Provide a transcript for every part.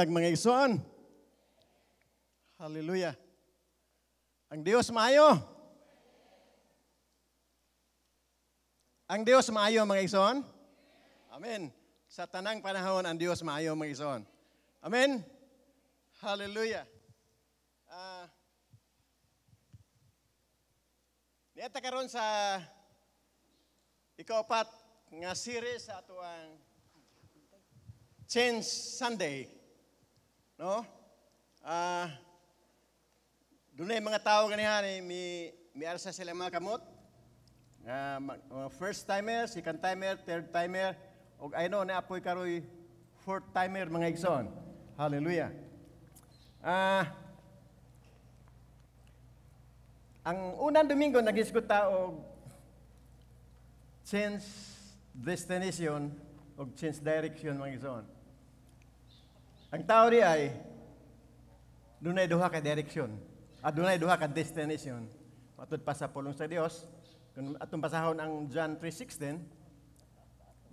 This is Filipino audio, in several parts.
matag mga igsoon. Hallelujah. Ang Dios maayo. Ang Dios maayo mga igsoon. Amen. Sa tanang panahon ang Dios maayo mga igsoon. Amen. Hallelujah. Uh, Niyata karon sa ikaapat nga series sa ato Change Sunday no? Ah, uh, doon mga tao ganihan, eh, may, may arsa sila mga kamot. Uh, mga first timer, second timer, third timer, o ay no, na apoy karoy fourth timer mga igsoon. Hallelujah. Ah, uh, ang unang Domingo, nagisgot tao change destination o change direction mga igsoon. Ang tao di ay, dunay duha ka direksyon. At dunay duha ka destination. Matod pa sa pulong sa Dios, kung atong basahon ang John 3.16,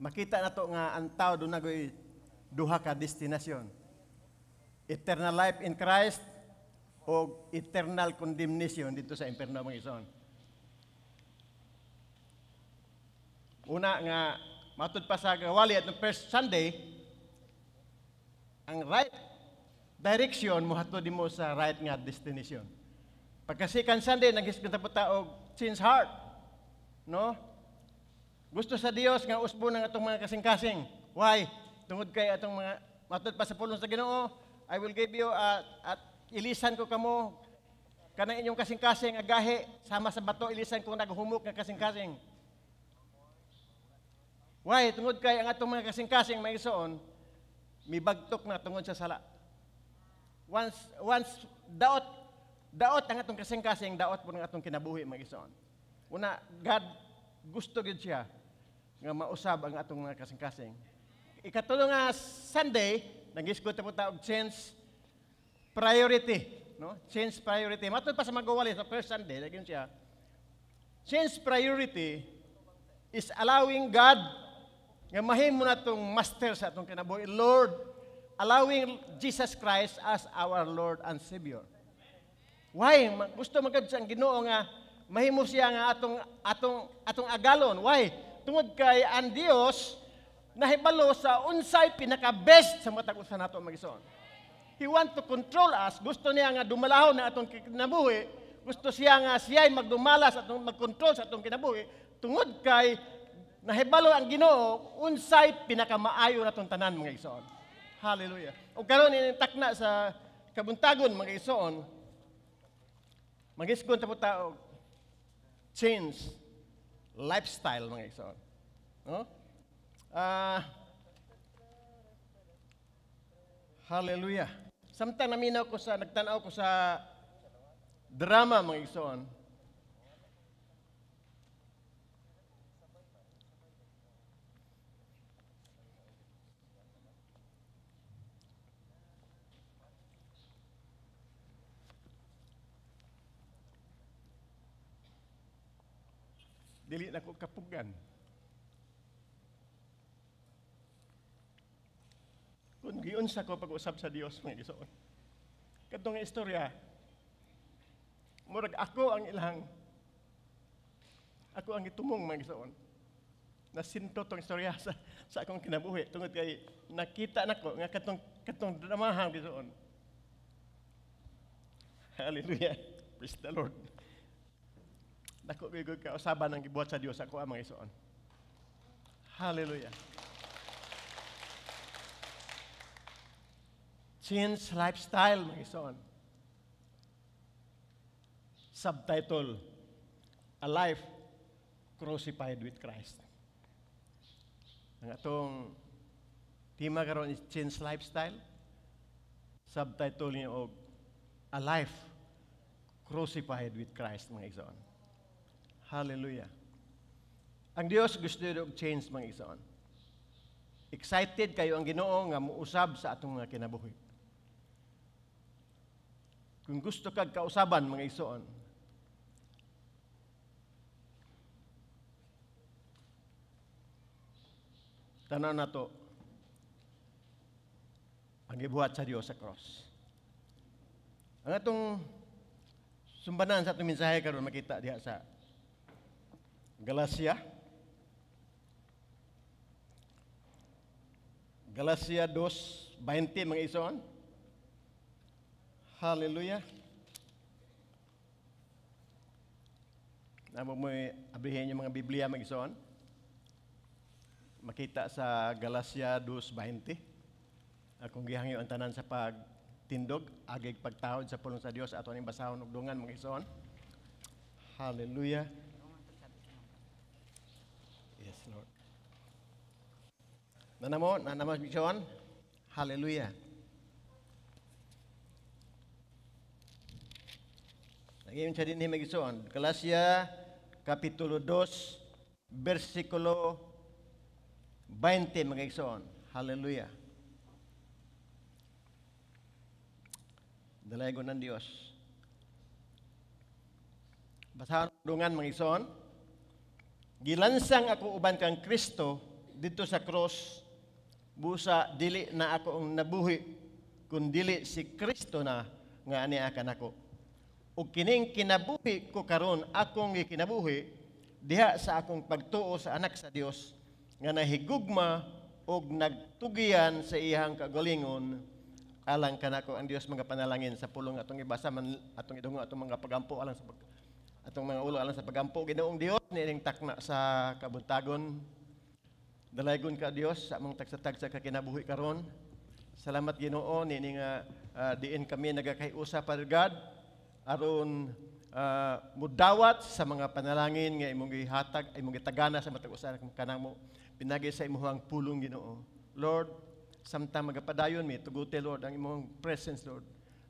makita na to nga ang tao dunay duha ka destination. Eternal life in Christ o eternal condemnation dito sa impierno mga ison. Una nga, matod pa sa gawali at first Sunday, ang right direction mo hatod mo sa right nga destination. Pagkasikan Sunday nagisgot ta taog since heart. No? Gusto sa Dios nga usbo ng atong mga kasing-kasing. Why? Tungod kay atong mga matod pa sa pulong sa Ginoo, I will give you a, at ilisan ko kamo kana inyong kasing-kasing agahe sama sa bato ilisan ko naghumok nga kasing-kasing. Why? Tungod kay ang atong mga kasing-kasing may isoon, mibagtok na tungod sa sala. Once, once daot, daot ang atong kasing-kasing, daot po ng atong kinabuhi, mga isoon. Una, God, gusto gid siya nga mausab ang atong mga kasing-kasing. Ikatulo nga Sunday, nag-iskot po ta change priority. No? Change priority. Matod pa sa magawali sa first Sunday, lagyan siya. Change priority is allowing God nga mo na itong master sa atong kinabuhi. Lord, allowing Jesus Christ as our Lord and Savior. Why? Gusto magad ang Ginoo nga mahimo siya nga atong atong atong agalon. Why? Tungod kay ang Dios nahibalo sa unsay pinaka best sa matag usa nato magison. He want to control us. Gusto niya nga dumalahon na atong kinabuhi. Gusto siya nga siya magdumalas magdumala sa atong magkontrol sa atong kinabuhi tungod kay na nahibalo ang Ginoo unsay pinakamaayo natong tanan mga igsoon. Hallelujah. O karon ini takna sa kabuntagon mga igsoon. Magisgon ta tao change lifestyle mga igsoon. No? Uh, hallelujah. Samtang naminaw ko sa nagtan-aw ko sa drama mga igsoon dili na ko kapugan. Kung giyon sa ko pag-usap sa Dios mga Gisuon. nga istorya murag ako ang ilang ako ang itumong mga Na Nasinto tong istorya sa, sa akong kinabuhi tungod kay nakita nako nga katong katong dramahan gisoon. Hallelujah. Praise the Lord. Dako may good kausaban ang gibuhat sa Dios ako ang mga isuon. Hallelujah. Change lifestyle mga isuon. Subtitle A Life Crucified with Christ. Ang atong tema karon is change lifestyle. Subtitle niya og A Life Crucified with Christ mga isuon. Hallelujah. Ang Dios gusto og change mga igsoon. Excited kayo ang Ginoo nga muusab sa atong mga kinabuhi. Kung gusto kag kausaban mga igsoon, Tanaw na to. Ang ibuhat sa Dios sa cross. Ang atong sumbanan sa atong mensahe karon makita diha sa Galacia. Galacia 2.20 20 mga isoan. Hallelujah. Namo mo eh, abrihin yung mga Biblia mga isoan. Makita sa Galacia 2:20. Akong gihangyo ang tanan sa pagtindog, agig pagtawod sa pulong sa Dios ato ning basahon ug dungan mga isoan. Hallelujah. Nada más, nada más, John. Hallelujah. Lagi mencari ini bagi soan. Galacia capítulo 2 versículo 20 bagi soan. Haleluya. Dalam ko ng Basahan dungan mga ison. Gilansang ako uban kang Kristo dito sa cross busa dili na ako ang nabuhi kun dili si Kristo na nga ani akan ako ug kining kinabuhi ko karon akong gikinabuhi diha sa akong pagtuo sa anak sa Dios nga nahigugma ug nagtugian sa iyang kagalingon alang kanako ang Dios mga panalangin sa pulong atong ibasa man atong idungo atong mga pagampo alang sa pag, atong mga ulo alang sa pagampo ginoong Dios nining takna sa kabuntagon Dalaygon ka Dios sa among tagsa-tagsa ka kinabuhi karon. Salamat Ginoo nini nga uh, diin kami nagakaiusa para God aron uh, mudawat sa mga panalangin nga imong gihatag imong gitagana sa matag usa kanamo pinagi sa imong pulong Ginoo. Lord, samtang magapadayon mi tuguti Lord ang imong presence Lord.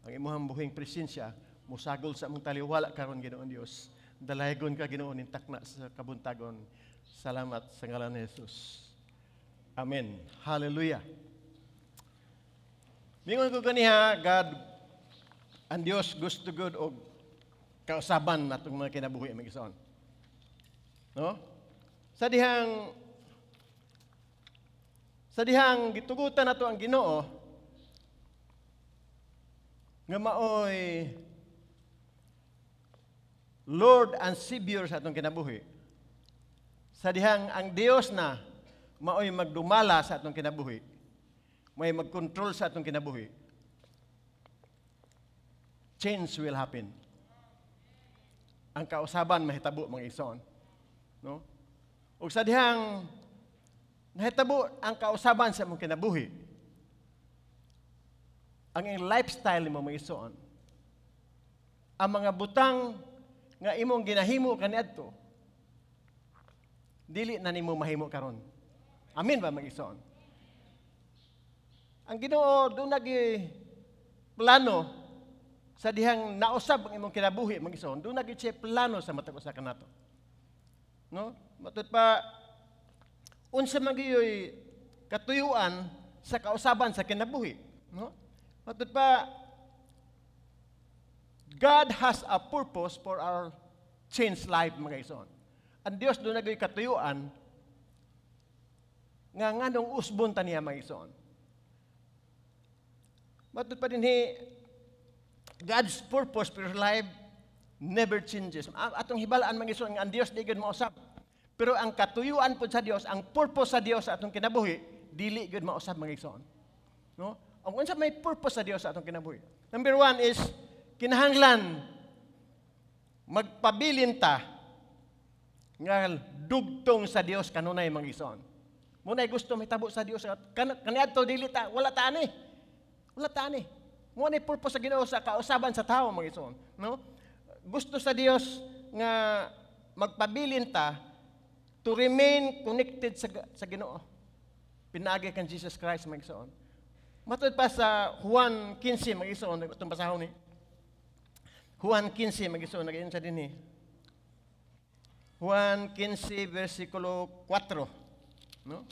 Ang imong buhing presensya musagol sa among taliwala karon Ginoo Dios. Dalaygon ka Ginoo nintakna sa kabuntagon. Salamat sa ngalan ni Jesus. Amen. Hallelujah. Mingon ko ganiha, God, ang Dios gusto good og kausaban natong mga kinabuhi mga isaon. No? Sa dihang sa dihang gitugutan nato ang Ginoo nga maoy Lord and Savior sa atong kinabuhi. Sa dihang ang Dios na maoy magdumala sa atong kinabuhi, may magkontrol sa atong kinabuhi, change will happen. Ang kausaban mahitabo mga ison. No? Ug sa dihang nahitabo ang kausaban sa imong kinabuhi, ang iyong lifestyle mo mga ison, ang mga butang nga imong ginahimo kaniadto dili na nimo mahimo karon Amin ba mga ison? Ang Ginoo doon nagi plano sa dihang nausab ang imong kinabuhi mga ison, doon nagi siya plano sa matag sa kanato. No? Matud pa unsa man gyud katuyuan sa kausaban sa kinabuhi, no? Matud pa God has a purpose for our changed life mga ison. Ang Dios doon nagi katuyuan nga nganong usbon ta niya magison. Matud pa din he, God's purpose for life never changes. Atong hibalaan magison ang Dios di gud mausab. Pero ang katuyuan pud sa Dios, ang purpose sa Dios sa atong kinabuhi, dili gud mausab magigsoon. No? Ang unsa may purpose sa Dios sa atong kinabuhi? Number one is kinahanglan magpabilin ta nga dugtong sa Dios kanunay magigsoon. Muna ay gusto mahitabo sa Dios kan kaniadto dili ta wala ta ani. Wala ta ani. Mo ni purpose sa Ginoo sa kausaban sa tao mga igsoon, no? Gusto sa Dios nga magpabilin ta to remain connected sa sa Ginoo. Pinagi kan Jesus Christ mga igsoon. Matod pa sa Juan 15 mga igsoon, itong basahon ni Juan 15 mga igsoon, nagayon sa dinhi. Juan 15 versikulo 4. No?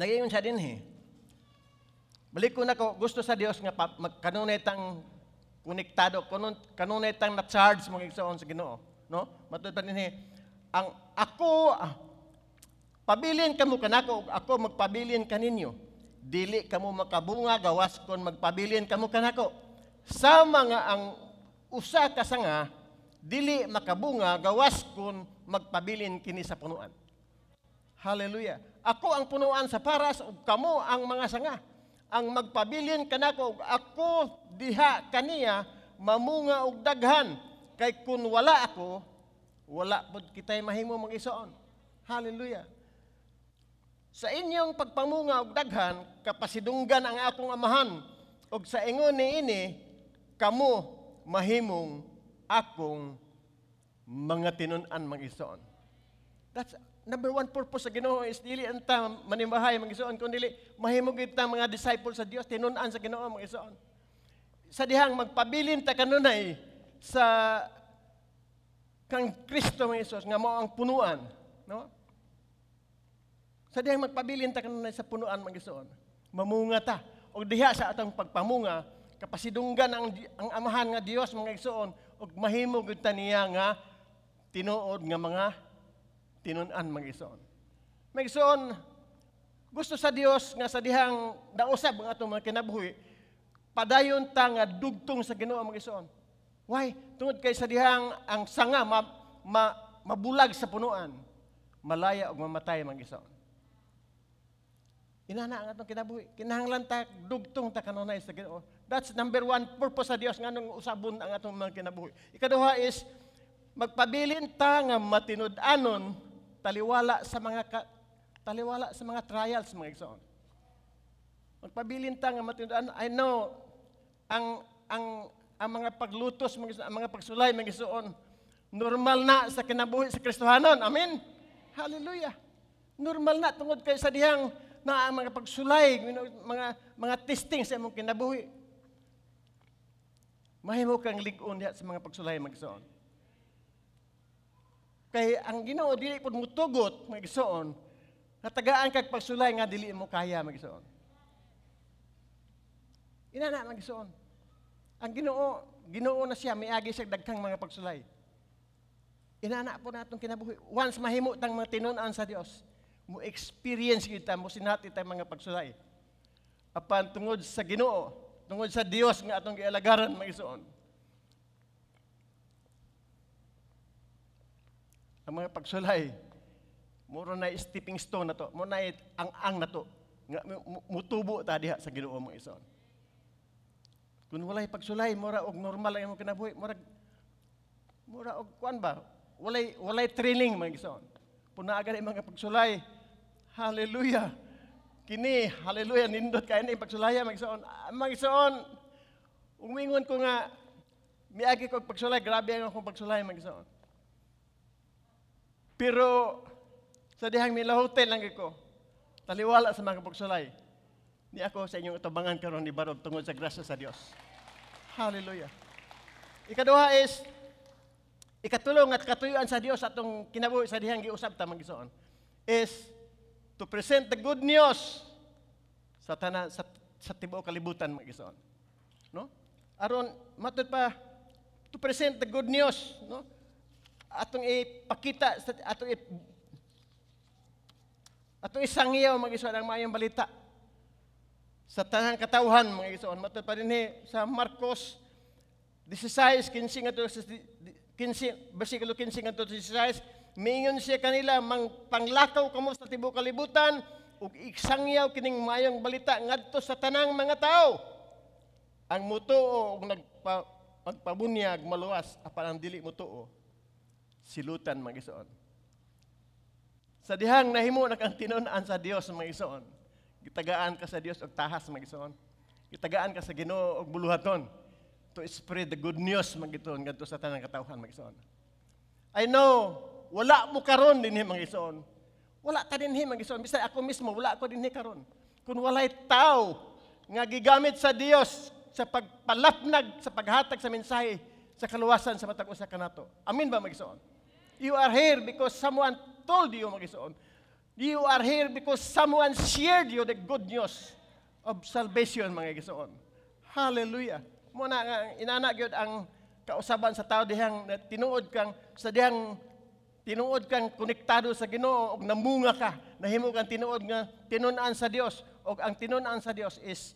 Nagayon siya din he. Eh. Balik ko na ko, gusto sa Dios nga magkanunay tang konektado, kanunay tang na-charge mong igsoon sa ginoo. No? Matod pa din he, eh. ang ako, ah, pabilin ka mo kanako, ako magpabilin kaninyo. Dili ka mo makabunga, gawas kon magpabilin ka mo kanako. Sama nga ang usa ka sanga, dili makabunga, gawas kon magpabilin kini sa punuan. Hallelujah. Ako ang punuan sa paras ug kamo ang mga sanga. Ang magpabilin kanako ug ako diha kaniya mamunga og daghan kay kun wala ako wala pud kitay mahimo mag-isoon. Hallelujah. Sa inyong pagpamunga og daghan kapasidunggan ang akong amahan ug sa ingon ni ini kamo mahimong akong mga tinun-an mag-isoon. That's number one purpose sa Ginoo is dili anta manimbahay mga kun dili mahimo gyud ta mga disciples sa Dios tinun-an sa Ginoo mga igsoon. Sa dihang magpabilin ta kanunay sa kang Kristo mga Isos nga mao ang punuan, no? Sa dihang magpabilin ta kanunay sa punuan mga igsoon. Mamunga ta og diha sa atong pagpamunga kapasidunggan ang ang amahan nga Dios mga igsoon og mahimo gyud niya nga tinuod nga mga tinunan magison. Magison, gusto sa Dios nga sa dihang dausab ang atong mga kinabuhi, padayon ta nga dugtong sa Ginoo magison. Why? Tungod kay sa dihang ang sanga ma, ma, mabulag sa punuan, malaya og mamatay magison. Inana ang atong kinabuhi. Kinahanglan ta dugtong ta kanunay sa Ginoo. That's number one purpose sa Dios nganong usabon ang atong mga kinabuhi. Ikaduha is magpabilin ta nga matinud-anon taliwala sa mga ka, taliwala sa mga trials mga igsoon. ta nga matindaan, ano, I know ang ang ang mga paglutos mga ang mga pagsulay mga igsoon normal na sa kinabuhi sa Kristohanon. Amen. Hallelujah. Normal na tungod kay sa dihang na ang mga pagsulay, mga mga testing sa imong kinabuhi. Mahimo kang ligon sa mga pagsulay mga magsoon. Kay ang Ginoo dili pud mo tugot magsuon. Natagaan kag pagsulay nga dili mo kaya magsuon. Ina na magsuon. Ang Ginoo, Ginoo na siya miagi sa dagkang mga pagsulay. Inana po natong kinabuhi. Once mahimo tang mga tinun-an sa Dios, mo experience kita mo sinati tay mga pagsulay. Apan tungod sa Ginoo, tungod sa Dios nga atong gialagaran magsuon ang mga pagsulay. Muro na stepping stone na to. Muro na ang-ang na to. mutubo ta diha sa ginoo mga ison. Kung walay pagsulay, mura og normal ang imong kinabuhi, mura mura og kuan ba? Walay walay training mga ison. Puna agad ang mga pagsulay. Hallelujah. Kini, hallelujah, nindot kay ni pagsulaya mga ison. Ah, mga ison, umingon ko nga miagi ko pagsulay, grabe ang akong pagsulay mga ison. Pero sa dihang hotel lang ako, taliwala sa mga pagsulay, ni ako sa inyong itubangan karon ni Barog tungod sa grasya sa Dios. Hallelujah. Ikaduha is, ikatulong at katuyuan sa Dios atong kinabuhi sa dihang giusab ta magisoon is to present the good news sa tanan sa, sa tibuok kalibutan magisoon. No? Aron matud pa to present the good news, no? atong ipakita atong ip, atong isangiyaw mga igsoon ang mayang balita sa tanang katawhan mga igsoon matud pa dinhi sa Marcos 16:15 ngadto 15 bersikulo 15 ngadto 16 miingon siya kanila mang panglakaw kamo sa tibuok kalibutan ug iksangyaw kining mayang balita ngadto sa tanang mga tawo ang mutuo ug nagpa magpabunyag maluwas apan ang dili mutuo silutan magisoon. igsoon. Sa dihang nahimo na kang tinunan sa Dios magisoon. igsoon. Gitagaan ka sa Dios og tahas magisoon. igsoon. Gitagaan ka sa Ginoo og buluhaton to spread the good news mga igsoon ngadto sa tanang katawhan magisoon. I know wala mo karon dinhi magisoon. Wala ta dinhi magisoon bisay ako mismo wala ko dinhi karon. Kun walay tao nga gigamit sa Dios sa pagpalapnag sa paghatag sa mensahe sa kaluwasan sa matag usa kanato. Amin ba magisoon? You are here because someone told you, magisoon. You are here because someone shared you the good news of salvation, mga Ginoon. Hallelujah. Muna nga, inanak yun ang kausaban sa tao dihang tinuod kang, sa dihang tinuod kang konektado sa Ginoo og namunga ka nahimo kang tinuod nga tinun-an sa Dios og ang tinun-an sa Dios is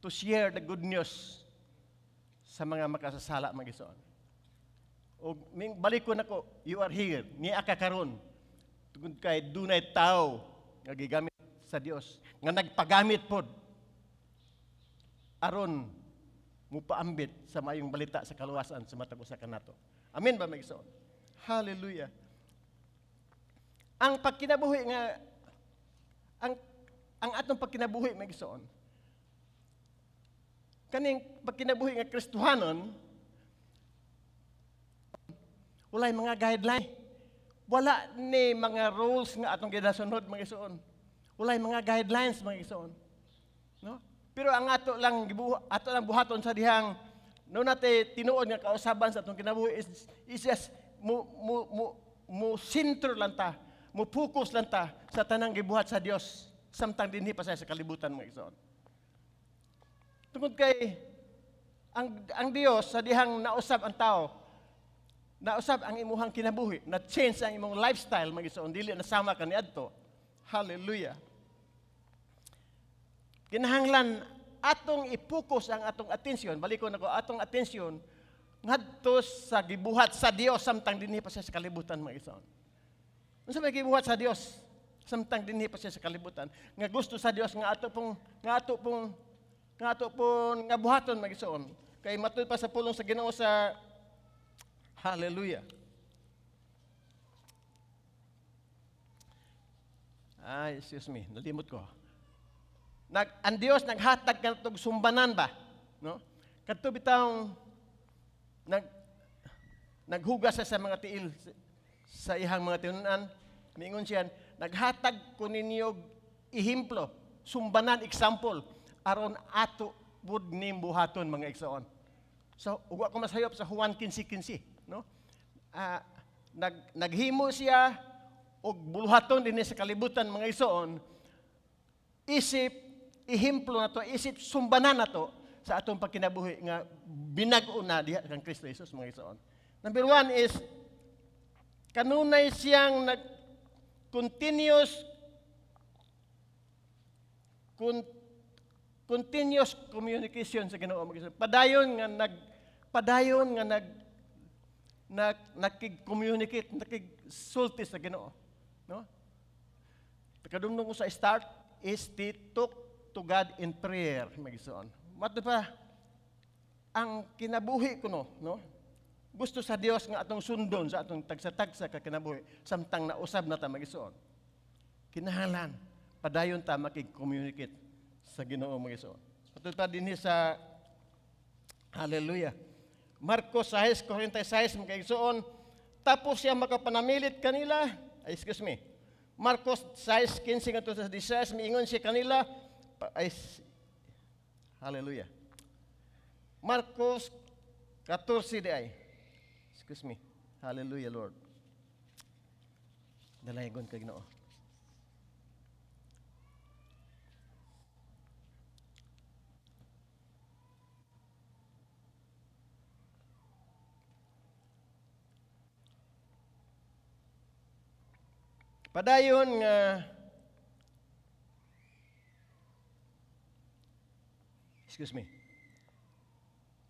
to share the good news sa mga makasasala mga Ginoon o ming ko nako, you are here, ni karon. Tungod kay dunay tao nga gigamit sa Dios, nga nagpagamit pod aron mo paambit sa mayong balita sa kaluwasan sa matag usa kanato. Amen ba magsoon? Hallelujah. Ang pagkinabuhi nga ang ang atong pagkinabuhi magsoon. Kaning pagkinabuhi nga Kristohanon, Walay mga guideline. Wala ni mga rules nga atong ginasunod mga isuon. Walay mga guidelines mga isuon. No? Pero ang ato lang ato lang buhaton sa dihang no nate tinuod nga kausaban sa atong kinabuhi is, is just mo mo mo mo sentro lang ta, mo focus lang ta sa tanang gibuhat sa Dios samtang dinhi pa sa kalibutan mga isuon. Tungod kay ang ang Dios sa dihang nausab ang tao, nausab ang imuhang kinabuhi, na change ang imong lifestyle magisaon dili na sama ka niadto. Hallelujah. Kinahanglan atong ipokus ang atong atensyon, balikon nako atong atensyon ngadto sa gibuhat sa Dios samtang dinhi pa siya sa kalibutan mga isaon. Unsa may gibuhat sa Dios samtang dinhi pa siya sa kalibutan nga gusto sa Dios nga ato pong nga ato pong nga ato pong nga buhaton mga isaon. Kay matud pa sa pulong sa Ginoo sa Hallelujah. Ay, ah, excuse me, nalimot ko. Nag, ang Diyos naghatag ka ng sumbanan ba? No? Kadto bitaw nag naghugas sa mga tiil sa ihang mga tinunan, mingon siya, naghatag ko ninyo ihimplo, sumbanan example aron ato bud nimbuhaton mga igsoon. So, uwa ko masayop sa Juan 15:15. 15. No? Ah, nag, naghimo siya og buluhaton dinhi sa kalibutan mga isoon isip ihimplo nato isip sumbanan nato sa atong pagkinabuhi nga binag-o na diha kang Kristo Jesus mga isoon number one is kanunay siyang nag continuous kun, continuous communication sa Ginoo mga isoon padayon nga nag padayon nga nag na nakig-communicate, nakig-sulti sa Ginoo. No? Kadumdum ko sa start is they talk to God in prayer, magisoon. What pa? Ang kinabuhi ko no, no? Gusto sa Dios nga atong sundon sa atong tagsa-tagsa ka kinabuhi samtang nausab na ta magisoon. Kinahanglan padayon ta makig-communicate sa Ginoo magisoon. Patutad din sa Hallelujah. Marcos 6.46 magkaigsoon, tapos siya makapanamilit kanila, ay, excuse me, Marcos 6.15 nga sa 16, miingon siya kanila, ay, hallelujah. Marcos 14 di excuse me, hallelujah Lord. Dalayagon ka ginoo. Padayon nga Excuse me.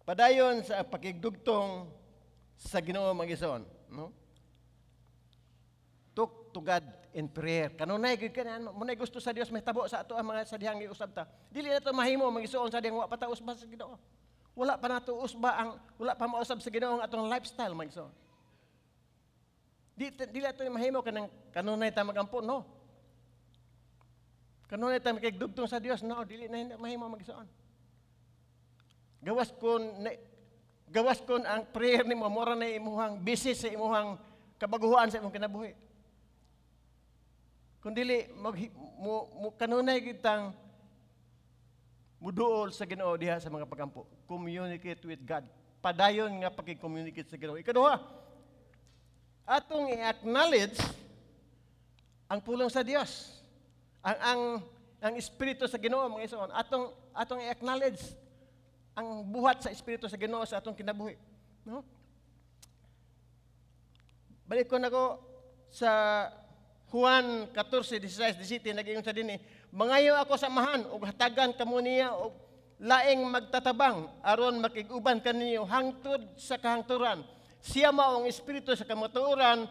Padayon sa pakigdugtong sa Ginoo magison, no? Tuk to God in prayer. Kanunay gyud kanan, ano, mo nay gusto sa Dios mahitabo sa ato ang mga sadihang giusab ta. Dili nato mahimo magisuon sa dihang wa pa sa Ginoo. Wala pa nato usba ang wala pa mausab sa Ginoo ang atong lifestyle magison. Di, dila ito mahimo ka ng kanunay ta magampo, no? Kanunay ta makigdugtong sa Dios, no? Dili na hindi mahimo magsuon. Gawas kon gawas kun ang prayer nimo mura na imuhang bisis sa imuhang kabaguhan sa imong kinabuhi. Kun dili mag mo, mo kanunay kitang muduol sa Ginoo diha sa mga pagampo. Communicate with God. Padayon nga pag communicate sa Ginoo. Ikaduha, atong i-acknowledge ang pulong sa Dios. Ang ang ang espiritu sa Ginoo mga isuon atong atong i-acknowledge ang buhat sa espiritu sa Ginoo sa atong kinabuhi, no? Balik ko nako sa Juan 14:16 17 naging sa dinhi, mangayo ako sa mahan ug hatagan kamo niya og laing magtatabang aron makiguban kaninyo hangtod sa kahangturan siya mao ang espiritu sa kamatuoran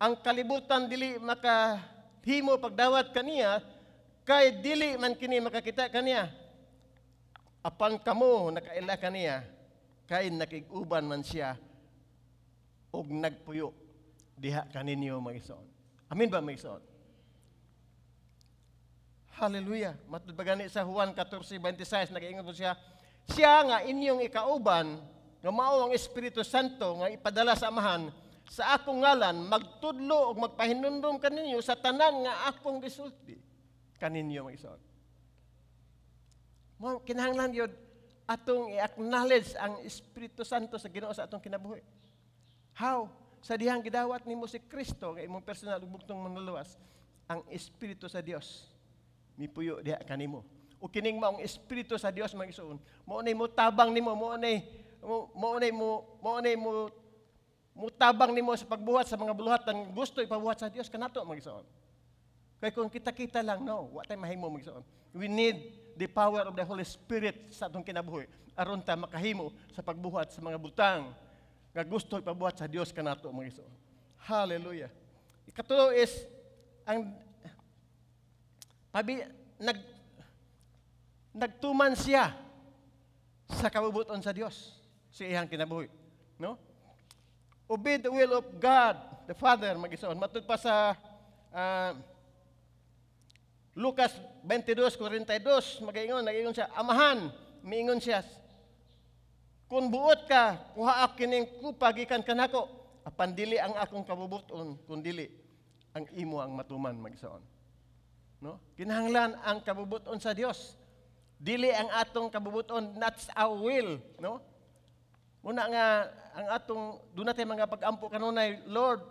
ang kalibutan dili makahimo pagdawat kaniya kay dili man kini makakita kaniya apan kamo nakaila kaniya kay nakiguban man siya og nagpuyo diha kaninyo magisod amin ba magisod Hallelujah. Matod ba sa Juan 14:26 nag siya, siya nga inyong ikauban nga mao ang Espiritu Santo nga ipadala sa Amahan sa akong ngalan magtudlo og magpahinumdum kaninyo sa tanan nga akong gisulti kaninyo mga isog. Mao kinahanglan yod atong i-acknowledge ang Espiritu Santo sa Ginoo sa atong kinabuhi. How? Sa dihang gidawat nimo si Kristo nga imong personal ug bugtong manluwas ang Espiritu sa Dios mipuyo diha kanimo. O kining maong Espiritu sa Dios mga igsoon, mao nay mo tabang nimo, mo nay mo unay mo mo unay mo mutabang nimo sa pagbuhat sa mga buluhatan gusto ipabuhat sa Dios kanato magsuon. Kay kung kita-kita lang no, wa tay mahimo magsuon. We need the power of the Holy Spirit sa atong kinabuhi aron ta makahimo sa pagbuhat sa mga butang nga gusto ipabuhat sa Dios kanato magsuon. Hallelujah. Ikatulo is ang pabi nag nagtuman siya sa kabubuton sa Dios si iyang kinabuhi. No? Obey the will of God, the Father, mag-isaon. Matud pa sa uh, Lucas 22:42, magaingon, nagingon siya, amahan, miingon siya. kun buot ka, kuha kining kupag ikan kanako, apan dili ang akong kabubuton, kun dili ang imo ang matuman magsaon. No? Kinahanglan ang kabubuton sa Dios. Dili ang atong kabubuton, that's our will, no? Muna nga, ang atong, doon natin mga pag-ampo kanunay, Lord,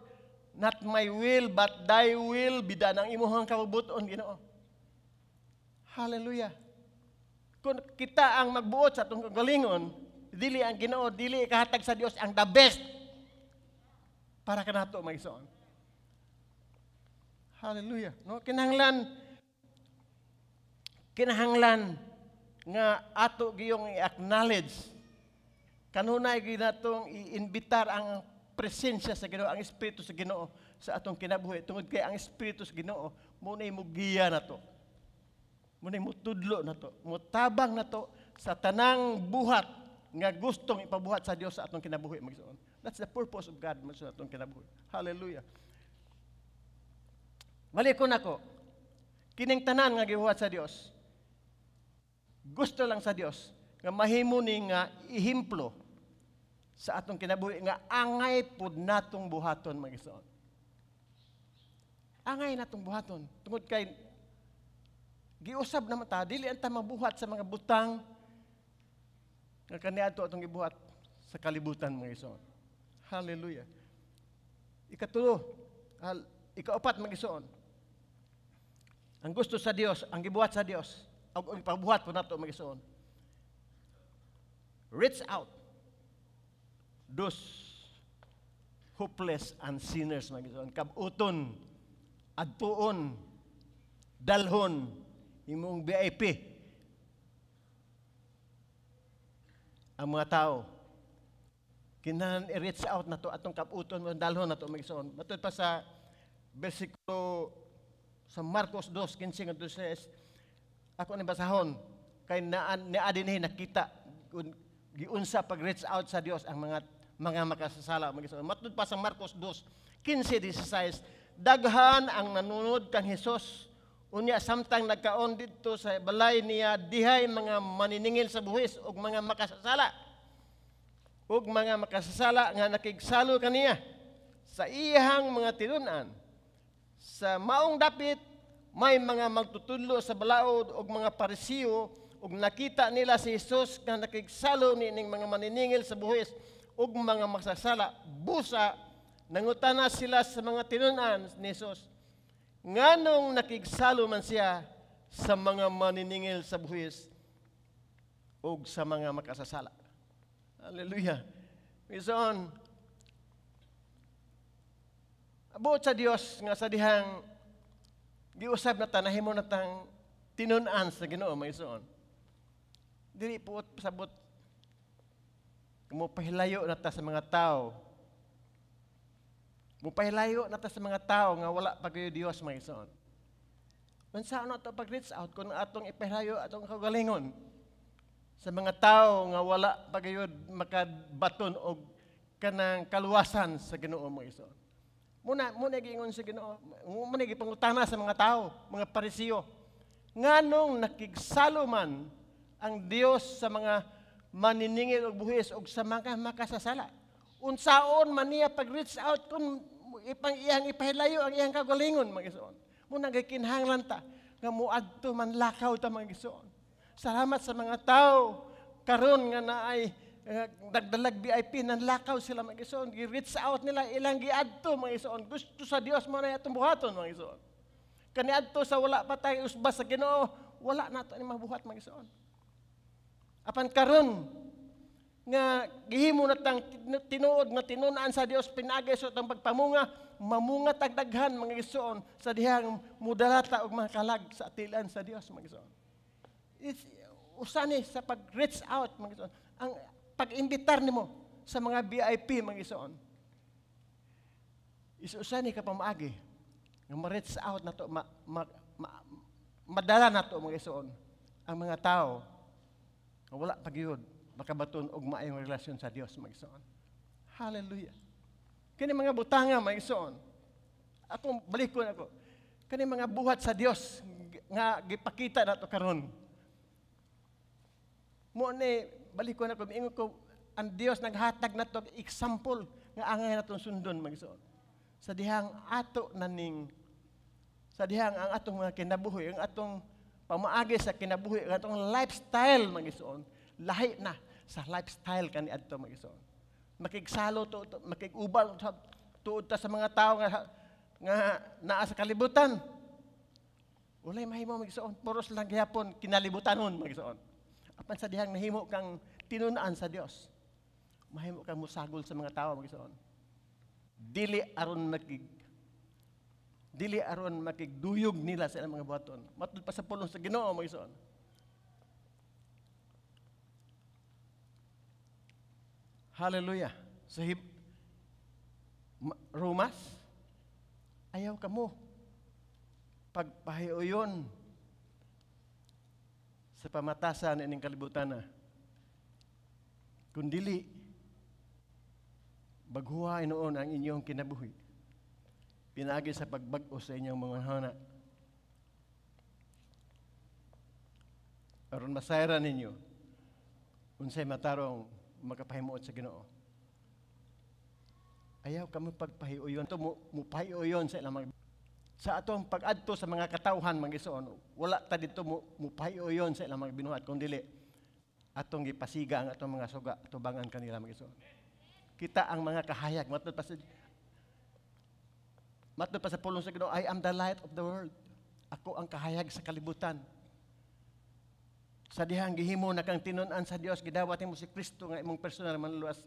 not my will, but thy will, be bida ng imuhang kabubuton, Ginoo. Hallelujah. Kung kita ang magbuot sa itong kagalingon, dili ang Ginoo, dili ikahatag sa Dios ang the best para kanato magsoon. Hallelujah. No, kinahanglan kinahanglan nga ato giyong i-acknowledge Kanunay ginatong iinbitar ang presensya sa Ginoo, ang espiritu sa Ginoo sa atong kinabuhi tungod kay ang espiritu sa Ginoo muna mugiya na to. Muna mutudlo na to, mutabang na to sa tanang buhat nga gustong ipabuhat sa Dios sa atong kinabuhi That's the purpose of God sa atong kinabuhi. Hallelujah. Malikon ako. Kining tanan nga gihuwat sa Dios. Gusto lang sa Dios nga mahimo ni nga ihimplo sa atong kinabuhi nga angay pud natong buhaton mga Angay natong buhaton tungod kay giusab na mata dili anta mabuhat sa mga butang nga kaniadto atong gibuhat sa kalibutan mga igsoon. Hallelujah. Ikatulo, al, ikaapat mga Ang gusto sa Dios, ang gibuhat sa Dios, ang ipabuhat po nato mga Reach out those hopeless and sinners na gito. Kabuton, adtuon, dalhon, imong BIP. Ang mga tao, kinan i-reach out na to atong kabuton, dalhon na to, magsoon. Matod pa sa versikulo sa Marcos 2, 15 nga says, ako ni basahon, kay naan ni adinhi eh, nakita giunsa pag reach out sa Dios ang mga mga makasasala. Matud pa sa Marcos 2, 15-16, Daghan ang nanunod kang Hesus, unya samtang nagkaon dito sa balay niya, dihay mga maniningil sa buhis ug mga makasasala. Ug mga makasasala nga nakigsalo kaniya sa iyang mga tinunan. Sa maong dapit, may mga magtutudlo sa balaod ug mga parisiyo ug nakita nila si Jesus nga nakigsalo niining mga maniningil sa buhis ug mga masasala busa nangutana sila sa mga tinunan ni Jesus nganong nakigsalo man siya sa mga maniningil sa buhis ug sa mga makasasala hallelujah Mison, Abot sa Dios nga sa dihang giusab na tanahimo na tang tinun-an sa Ginoo may suon. Dili po sabot Mupahilayo na ta sa mga tao. Mupahilayo na ta sa mga tao nga wala pagayo Dios mga isuon. Unsa ano to pag-reach out kung atong ipahilayo atong kagalingon sa mga tao nga wala pagayo makabaton og kanang kaluwasan sa Ginoo mga isuon. Muna, muna gingon sa Ginoo, muna gipangutana sa mga tao, mga parisiyo. Nganong nakigsalo man ang Dios sa mga maniningil og buhis og sa mga makasasala. Unsaon man niya pag-reach out kung ipang iyang ipahilayo ang iyang kagalingon, mga gisuon. Muna gikinhanglan ta, nga muadto man lakaw ta, mga gisuon. Salamat sa mga tao, karon nga naay uh, dagdalag VIP nan lakaw sila mga gisuon gi-reach out nila ilang giadto mga gisuon gusto sa Dios mo na atong buhaton mga gisuon kani adto sa wala pa tay usbas sa Ginoo wala na to ni mabuhat mga gisuon Apan karon nga gihimo na tang tinuod nga tinunaan sa Dios pinagay sa tang pagpamunga mamunga tagdaghan mga igsoon sa dihang mudarata og makalag sa atilan sa Dios mga igsoon it's usani sa pag reach out mga igsoon ang pag-imbitar nimo sa mga VIP mga igsoon is usani ka pamaagi nga ma-reach out nato to ma, ma, ma, madala na mga igsoon ang mga tao wala pagyod, makabaton og maayong relasyon sa Dios magsoon. Hallelujah. Kini mga butanga magsoon. Ako balikon ako. Kani mga buhat sa Dios nga gipakita nato karon. Mo ni balikon ako miingon ko ang Dios naghatag nato example nga angay naton sundon magsoon. Sa dihang ato naning sa dihang ang atong mga kinabuhi, ang atong pamaagi sa kinabuhi katong lifestyle magisoon lahi na sa lifestyle kani adto magisoon makigsalo to, to makigubal tuod ta sa mga tao nga nga naa sa kalibutan ulay mahimo magisoon puros lang gyapon kinalibutanon magisoon apan sa dihang nahimo kang tinun-an sa Dios mahimo kang musagol sa mga tao magisoon dili aron nakig dili aron makigduyog nila sa ilang mga buhaton. Matud pa sa pulong sa Ginoo mga igsoon. Hallelujah. Sa hip, Romas, ayaw ka mo. Pagpahiuyon sa pamatasan ining kalibutan na. Kundili, baghuhay noon ang inyong kinabuhi pinagi sa pagbago sa inyong mga hana. Aron masayra ninyo, unsay matarong makapahimuot sa ginoo. Ayaw kami pagpahiuyon. Ito, mupahiuyon sa ilang mga... Sa atong pag-adto sa mga katawhan, mga isoon, wala ta dito mo mupahiuyon sa ilang mga binuhat, kung dili, atong gipasiga ang atong mga suga, tubangan kanila, mga isoon. Kita ang mga kahayag, matod pa Matod pa sa pulong sa Ginoo, I am the light of the world. Ako ang kahayag sa kalibutan. Sa dihang gihimo na kang tinunan sa Dios, gidawat mo si Kristo nga imong personal manluwas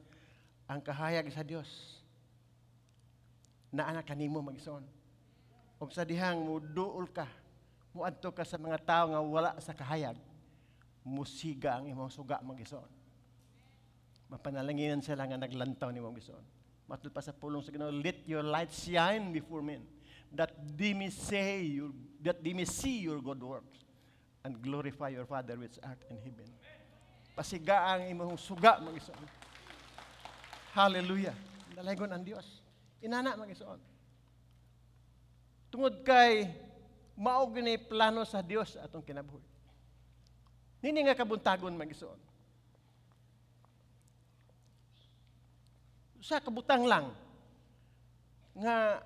ang kahayag sa Dios. Na anak kanimo magison. Og sa dihang muduol ka, muadto ka sa mga tao nga wala sa kahayag, musiga ang imong suga magison. Mapanalanginan sila nga naglantaw ni imong gison. Matul pa sa pulong sa Ginoo, let your light shine before men, that they may say your, that they may see your good works and glorify your Father which art in heaven. Pasiga ang imong suga mag Hallelujah. Dalaygon ang Dios. Inana mag Tungod kay maog ni plano sa Dios atong kinabuhi. Nini nga kabuntagon mag sa ka lang nga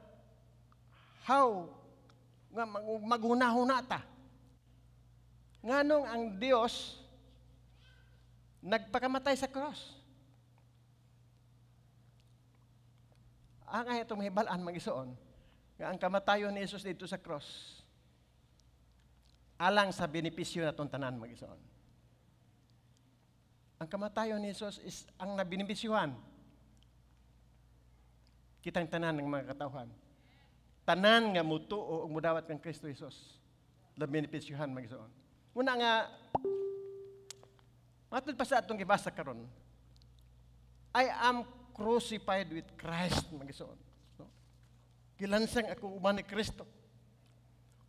how nga maghunahuna ta. Nganong ang Dios nagpakamatay sa cross. Ang ah, ayaw mahibal-an magisoon nga ang kamatayon ni Jesus dito sa cross alang sa benepisyo na itong tanan magisoon. Ang kamatayon ni Jesus is ang nabinibisyuhan Kitang tanan ng mga katawhan. Tanan nga mutuo og mudawat kang Kristo Hesus. Labenepisyohan magisoon. Una nga matud pa sa atong gibasa karon. I am crucified with Christ magisoon. No? Gilansang ako uban ni Kristo.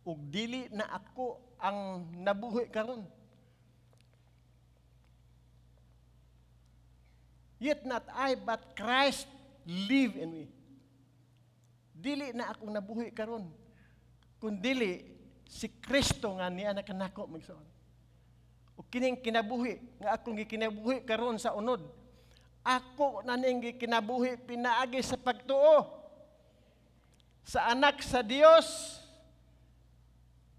Ug dili na ako ang nabuhi karon. Yet not I, but Christ live in me. Dili na akong nabuhi karon. dili si Kristo nga ni anak nako magsuon. O kining kinabuhi nga akong gikinabuhi karon sa unod. Ako na ning gikinabuhi pinaagi sa pagtuo sa anak sa Dios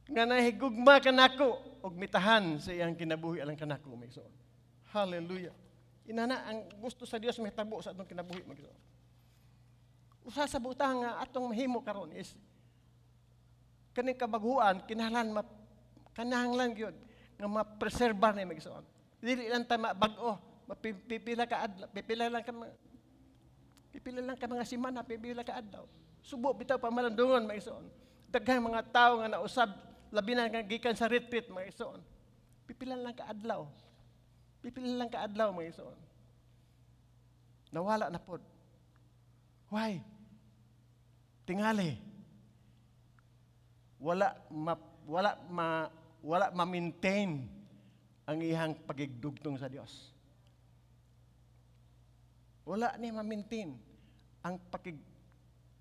nga nahigugma kanako og mitahan sa iyang kinabuhi alang kanako magsuon. Hallelujah. Inana ang gusto sa Dios may sa atong kinabuhi magsuon. Usa sa nga atong mahimo karon is kaning kabaguan kinahanglan ma, kanahanglan gyud nga ma-preserve ni magsuon. Dili lang ta bag-o, mapipila ka adlaw, pipila lang ka pipila lang ka mga semana, pipila ka adlaw. Subo bitaw pa malandungon magsuon. Daghang mga tawo nga nausab labi na nga gikan sa retreat magsuon. Pipila lang ka adlaw. Pipila lang ka adlaw magsuon. Nawala na pod Why? Tingali. Wala ma, wala ma, wala ma-maintain ang ihang pagigdugtong sa Dios. Wala ni ma-maintain ang pakig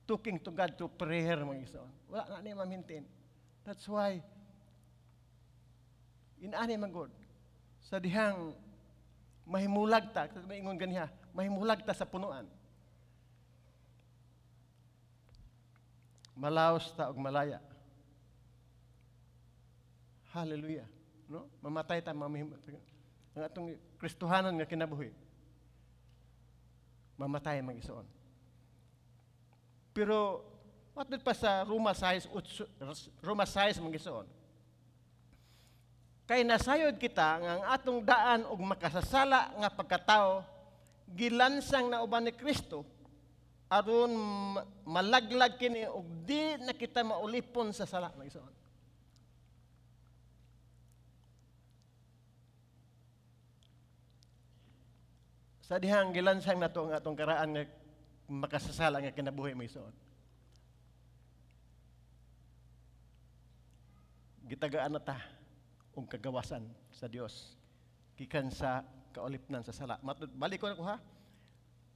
talking to God to prayer mga isoon. Wala na niya ma-maintain. That's why, in inaani man God, sa dihang mahimulag ta, ingon ganiha, mahimulag ta sa punuan. malaos ta og malaya. Hallelujah. No? Mamatay ta mamihim ang atong Kristohanon nga kinabuhi. Mamatay mag isoon. Pero what did pa sa Roma 6 Roma 6 mag isoon? Kay nasayod kita nga ang atong daan og makasasala nga pagkatao gilansang na uban ni Kristo aron malaglag kini ug di na kita maulipon sa sala ng Isuon. Sa dihang gilansang nato ang atong karaan nga makasasala nga kinabuhi may Isuon. Gitagaan na ta og kagawasan sa Dios gikan sa kaulipnan sa sala. balik ko na ko ha.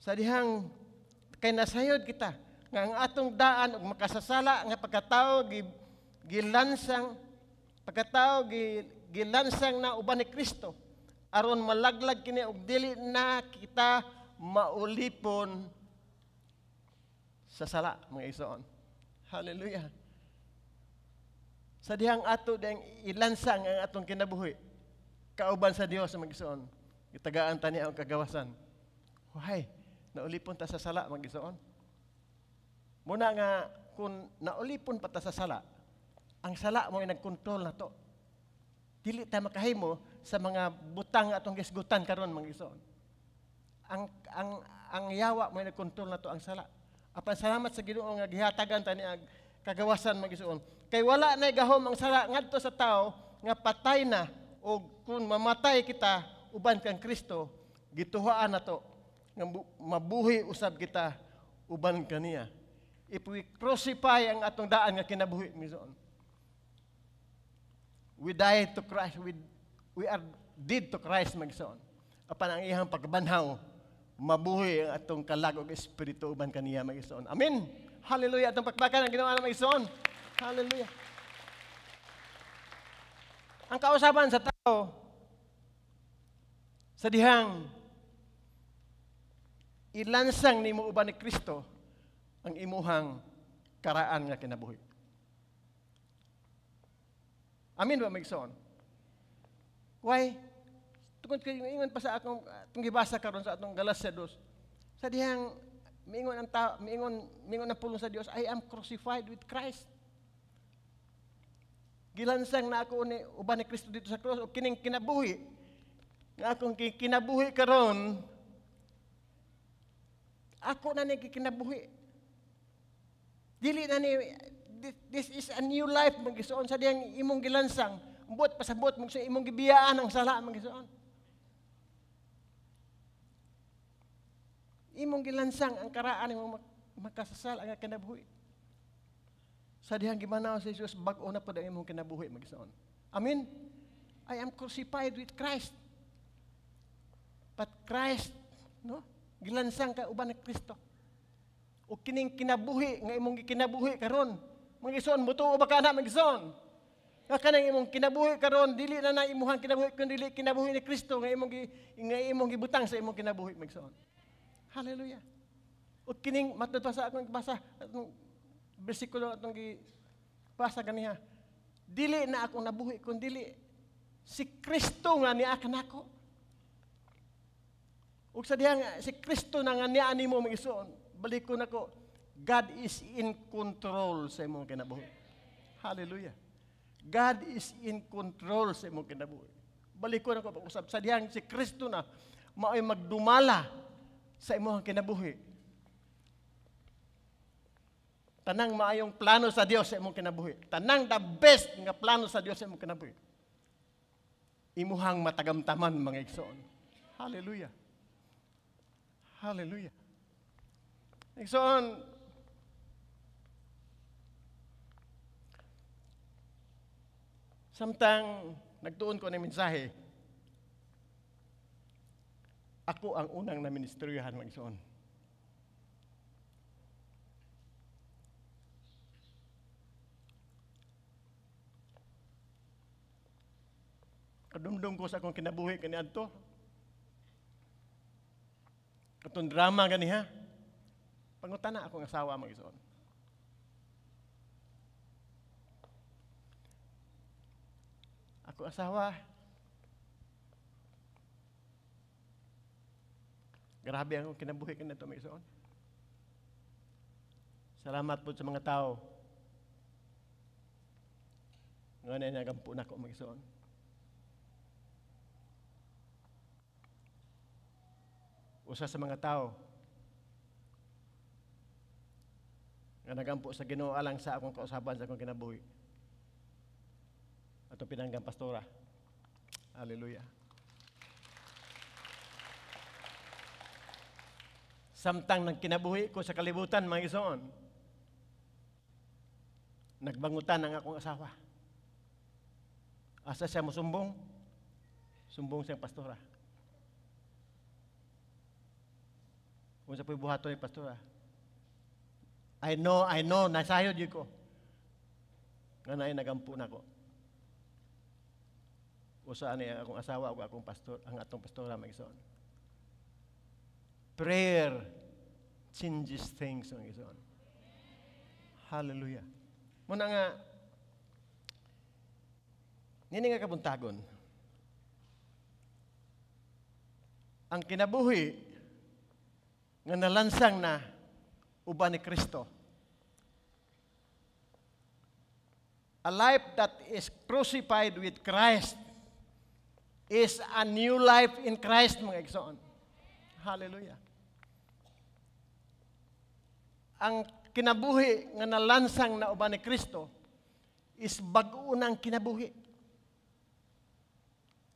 Sa dihang Kay nasayod kita nga ang atong daan og makasasala nga pagkatao gi gilansang pagkatao gi, gilansang na uban ni Kristo aron malaglag kini og dili na kita maulipon sa sala mga isoon. Hallelujah. Sa dihang ato dang ilansang ang atong kinabuhi kauban sa Dios mga igsoon. Itagaan tani ang kagawasan. Why? naulipon ta sa sala magisoon. Muna nga kung naulipon pa ta sa sala, ang sala mo ay nagkontrol na to. Dili ta makahimo sa mga butang atong gisgutan karon magisoon. Ang ang ang yawa mo ay nagkontrol na to ang sala. Apan salamat sa Ginoo nga gihatagan ta ni kagawasan magisoon. Kay wala na gahom ang sala ngadto sa tao nga patay na o kung mamatay kita uban kang Kristo, gituhaan na to nga mabuhi usab kita uban kaniya. If we crucify ang atong daan nga kinabuhi mison. We die to Christ, we, we are dead to Christ magsoon. Apan ang ihang pagbanhaw, mabuhi ang atong kalag og espiritu uban kaniya magsoon. Amen. Hallelujah. Atong pakpakan ang ginawa na magsoon. Hallelujah. Ang kausaban sa tao sa dihang ilansang nimo uban ni Kristo ang imuhang karaan nga kinabuhi. Amin ba magsoon? Why? Tungod kay ingon pa sa akong atong gibasa karon sa atong Galacia 2. Sa dihang miingon ang tao, miingon miingon na pulong sa Dios, I am crucified with Christ. Gilansang na ako ni uban ni Kristo dito sa cross o kining kinabuhi nga akong kinabuhi karon ako na kinabuhi. Dili na ni, this is a new life, mga gisuon, sa diyang imong gilansang, buot pasabot, mga gisuon, imong gibiyaan ang sala, mga gisuon. Imong gilansang ang karaan imong makasasal ang kinabuhi. Sa dihang gimanaw sa Jesus, bag-o na pud ang imong kinabuhi, mga gisuon. Amen? I am crucified with Christ. But Christ, no? gilansang ka uban ni Kristo. O kining kinabuhi nga imong kinabuhi karon, mga gison mutuo ba kana mga gison? Nga kanang imong kinabuhi karon dili na na imuhang kinabuhi kun dili kinabuhi ni Kristo nga imong nga imong gibutang sa imong kinabuhi mga gison. Hallelujah. O kining matod pa sa akong basa atong bersikulo atong gi basa kaniya. Dili na ako nabuhi kun dili si Kristo nga niya kanako. ako Ug sa dihang si Kristo na nga niya nimo magisuon, balikon ako, God is in control sa imong kinabuhi. Hallelujah. God is in control sa imong kinabuhi. Balikon ako pag-usab sa dihang si Kristo na mao'y magdumala sa imong kinabuhi. Tanang maayong plano sa Dios sa imong kinabuhi. Tanang the best nga plano sa Dios sa imong kinabuhi. Imuhang matagamtaman mga igsoon. Hallelujah. Hallelujah. Ek saan Samtang nagtuon ko ng mensahe, ako ang unang na ministeryohan ng Isoon. Kadumdum ko sa akong kinabuhi kaniadto, Katong drama ganiha. Pangutana akong asawa mo isoon. Ako asawa. Grabe ang kinabuhi ka na ito, isoon. Salamat po sa mga tao. Ngayon na nagampo na ako, mag usa sa mga tao nga nagampo sa Ginoo alang sa akong kausaban sa akong kinabuhi. Atong pinanggang pastora. Hallelujah. Samtang nagkinabuhi ko sa kalibutan, mga isoon, nagbangutan ang akong asawa. Asa siya mo sumbong? Sumbong siyang pastora. Kung sa buhaton ni eh, pastora. Ah. I know, I know, nasayod yun ko. Nga na nagampo na ko. Usa ni akong asawa o akong pastor, ang atong pastora magison. Prayer changes things ang ison. Hallelujah. Muna nga, nini nga kabuntagon, ang kinabuhi nga nalansang na uban ni Kristo. A life that is crucified with Christ is a new life in Christ, mga igsoon. Hallelujah. Ang kinabuhi nga nalansang na uban ni Kristo is bag-o nang kinabuhi.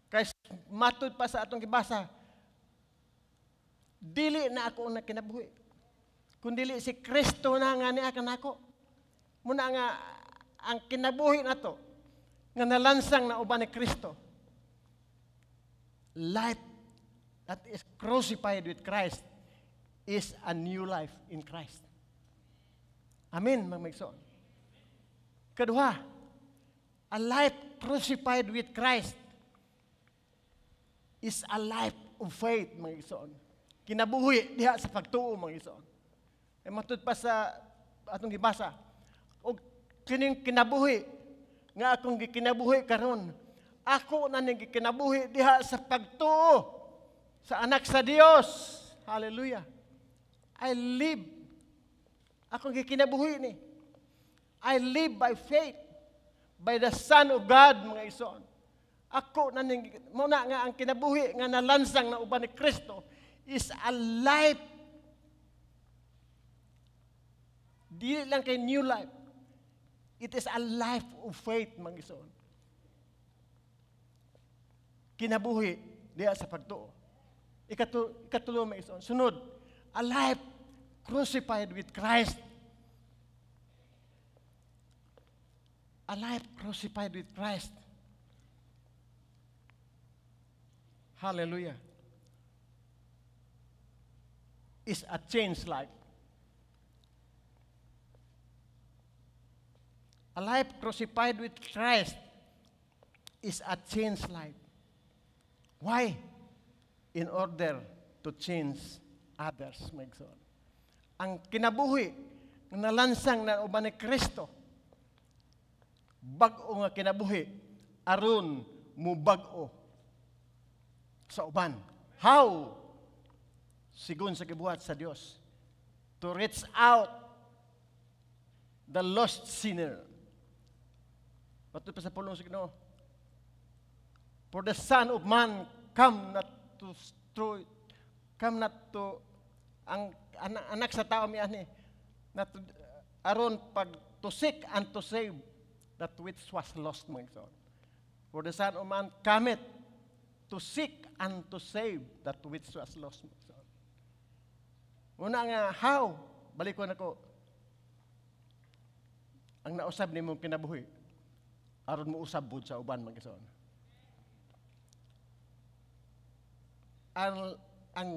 Kay matud pa sa atong gibasa, Dili na ako ang nakinabuhi. Kundi si Kristo na nga niya ako. Muna nga, ang kinabuhi na to, nga nalansang na uban ni Kristo. Life that is crucified with Christ is a new life in Christ. Amen, mga magsoon. Kedua, a life crucified with Christ is a life of faith, mga magsoon kinabuhi diha sa pagtuo mga igsoon. E eh, matud pa sa atong gibasa. O kining kinabuhi nga akong gikinabuhi karon. Ako na ning gikinabuhi diha sa pagtuo sa anak sa Dios. Hallelujah. I live. Akong gikinabuhi ni. I live by faith by the Son of God mga igsoon. Ako na ning mo na nga ang kinabuhi nga nalansang na uban ni Kristo is a life. Di lang kay new life. It is a life of faith, mga Kinabuhi, diya sa pagtuo. Ikatu, ikatulo, mga Sunod, a life crucified with Christ. A life crucified with Christ. Hallelujah is a changed life. A life crucified with Christ is a changed life. Why? In order to change others, my God. Ang kinabuhi na nalansang na uban ni Kristo, bag-o nga kinabuhi, aron mo bag-o sa uban. How? sigun sa kibuhat sa Dios to reach out the lost sinner. Patuloy pa sa pulong sa Ginoo. For the Son of Man come not to destroy, come not to, ang anak, anak sa tao mi ani, na aron pag to seek and to save that which was lost, mga Lord. For the Son of Man cometh to seek and to save that which was lost. Mga Una nga, how? Balikon ako. Ang nausab ni mong kinabuhi, aron mo usab bud sa uban magkason. Ang ang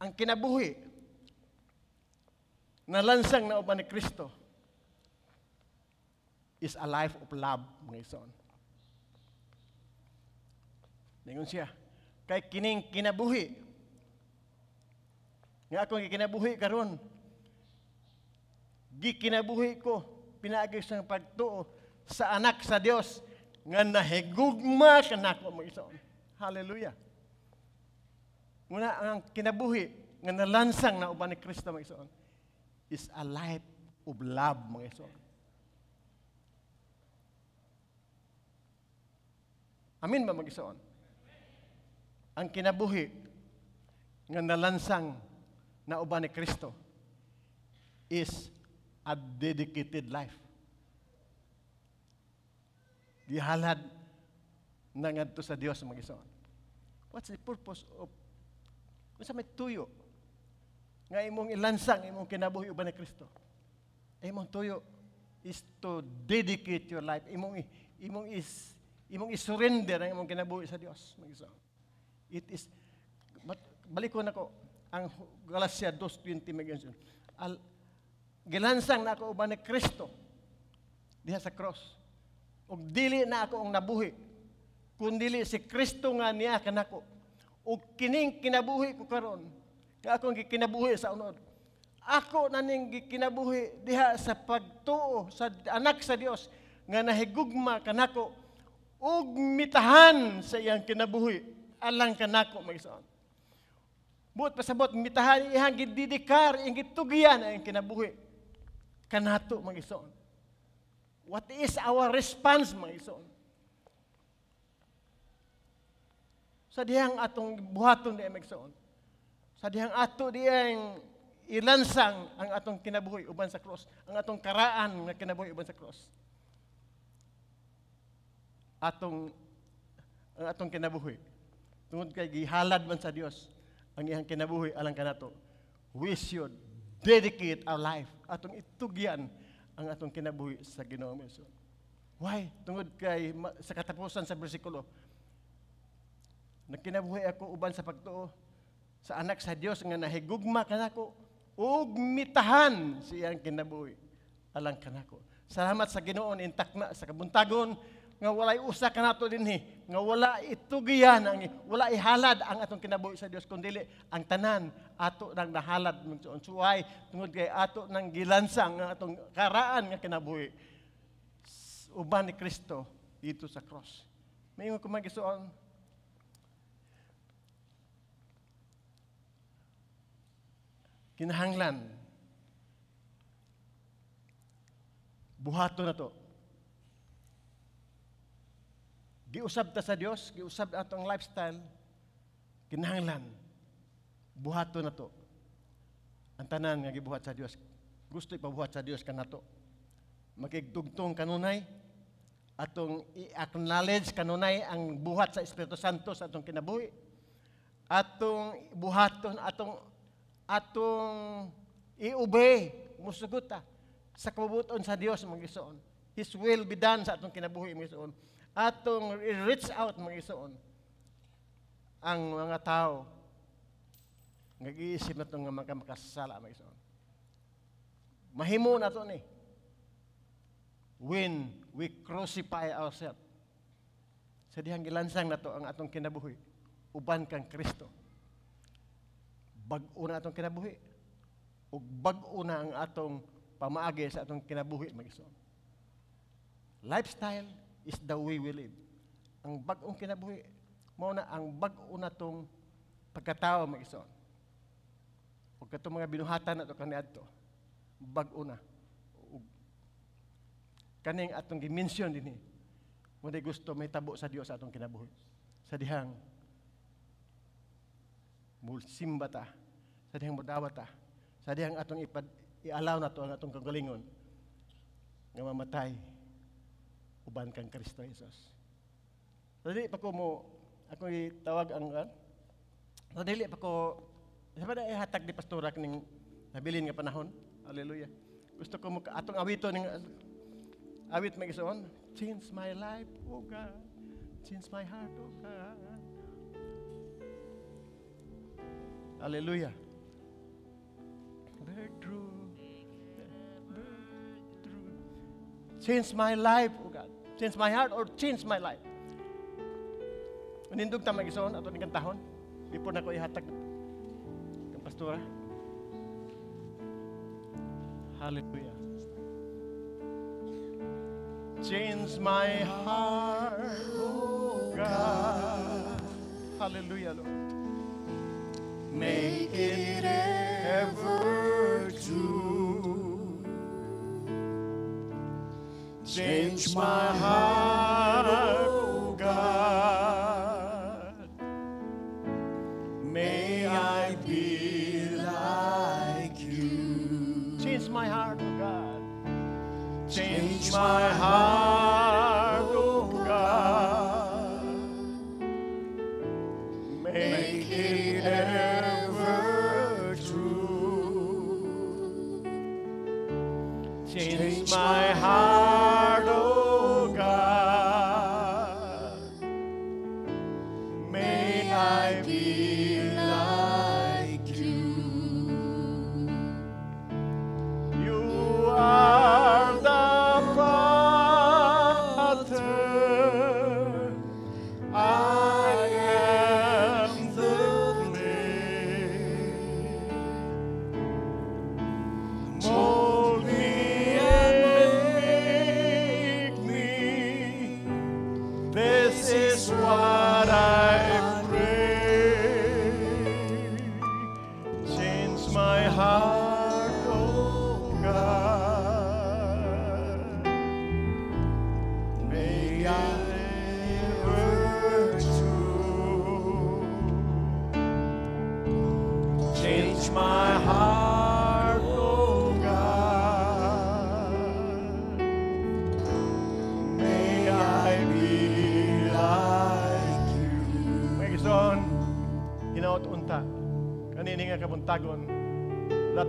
ang kinabuhi na lansang na uban ni Kristo is a life of love, mga ison. Ningon siya, kay kining kinabuhi nga akong gikinabuhi karon gikinabuhi ko pinaagi sa pagtuo sa anak sa Dios nga nahigugma kanako mo isom hallelujah Muna ang kinabuhi nga nalansang na uban ni Kristo mga isoon is a life of love mga isoon. Amin ba mga isoon? Ang kinabuhi nga nalansang na uban ni Kristo is a dedicated life. Gihalad na ngadto sa Dios mag-ison. What's the purpose of kung sa may tuyo nga imong ilansang imong kinabuhi uban ni Kristo? Imong tuyo is to dedicate your life. Imong imong is imong isurrender ang imong kinabuhi sa Dios mag-ison. It is balik ko na ko ang Galacia 2.20 magyon Al gilansang na ako uban ni Kristo diha sa cross. Ug dili na ako ang nabuhi dili si Kristo nga niya kanako. Ug kining kinabuhi ko karon nga akong gikinabuhi sa unod. Ako na ning gikinabuhi diha sa pagtuo sa anak sa Dios nga nahigugma kanako ug mitahan sa iyang kinabuhi alang kanako magsaon But pasabot, mitahan ihang gididikar, ing gitugian ang kinabuhi. Kanato, mga isoon. What is our response, mga isoon? Sa dihang atong buhaton di magsoon. Sa dihang ato diyang ilansang ang atong kinabuhi uban sa cross. Ang atong karaan nga kinabuhi uban sa cross. Atong ang atong kinabuhi. Tungod kay gihalad man sa Dios ang iyang kinabuhi alang kanato we should dedicate our life atong itugyan ang atong kinabuhi sa Ginoo mismo why tungod kay sa katapusan sa bersikulo nagkinabuhi ako uban sa pagtuo sa anak sa Dios nga nahigugma kanako ug mitahan siyang kinabuhi alang kanako salamat sa Ginoon intakna sa kabuntagon nga wala usa kanato dinhi nga wala itugiyan ang wala ihalad ang atong kinabuhi sa Dios kundi ang tanan ato nang nahalad mudton suway tungod kay ato nang gilansang ang atong karaan nga kinabuhi uban ni Kristo dito sa cross mayon ko magisuon kinahanglan buhaton na to giusab ta sa Dios, giusab atong lifestyle, kinahanglan buhato na to. Ang tanan nga gibuhat sa Dios, gusto ipabuhat sa Dios kanato. Makigtugtong kanunay atong i-acknowledge kanunay ang buhat sa Espiritu Santo sa atong kinabuhi. Atong buhaton atong atong i-obey musugot ta sa kabubuton sa Dios magisuon. His will be done sa atong kinabuhi magisuon atong reach out mga isoon ang mga tao nag-iisip na itong mga makasala mga isoon. Mahimo na ito ni. When we crucify ourselves. Sa dihang gilansang na to ang atong kinabuhi. Uban kang Kristo. Bag-o na atong kinabuhi. O bag-o na ang atong pamaagi sa atong kinabuhi, mag Lifestyle, is the way we live. Ang bagong kinabuhi, mo na ang bago na tong pagkatao mga ison. Huwag ka mga binuhatan na ito kaniadto. Bago na. Kaning atong gimension din eh. Muna gusto may tabo sa Dios atong kinabuhi. Sa dihang mulsimba ta. Sa dihang mudawa ta. Sa dihang atong ipad, ialaw na to ang atong kagalingon nga mamatay uban kang Kristo Jesus. Dali dili pa ko mo ako tawag ang kan. Ah, so dili pa ko sa pa hatag ni pastora kining nabilin nga panahon. Hallelujah. Gusto ko mo atong awito ning awit may gisuon, change my life, oh God. Change my heart, oh God. Hallelujah. Breakthrough. Change my life, oh change my heart or change my life. Manindog tamang isoon ato ning kantahon. Di po na ko ihatag ng pastora. Hallelujah. Change my heart, oh God. Hallelujah, Lord. Make it ever true. Change my heart.